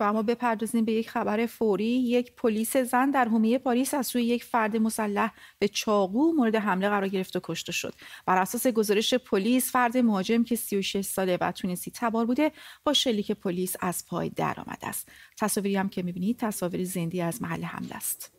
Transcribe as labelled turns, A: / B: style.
A: و ما بپردازیم به یک خبر فوری یک پلیس زن در حومه پاریس از سوی یک فرد مسلح به چاقو مورد حمله قرار گرفت و کشته شد بر اساس گزارش پلیس فرد مهاجم که 36 ساله و تونسی تبار بوده با شلیک پلیس از پای درآمده است تصاویری هم که میبینید تصاویر زندی از محل حمله است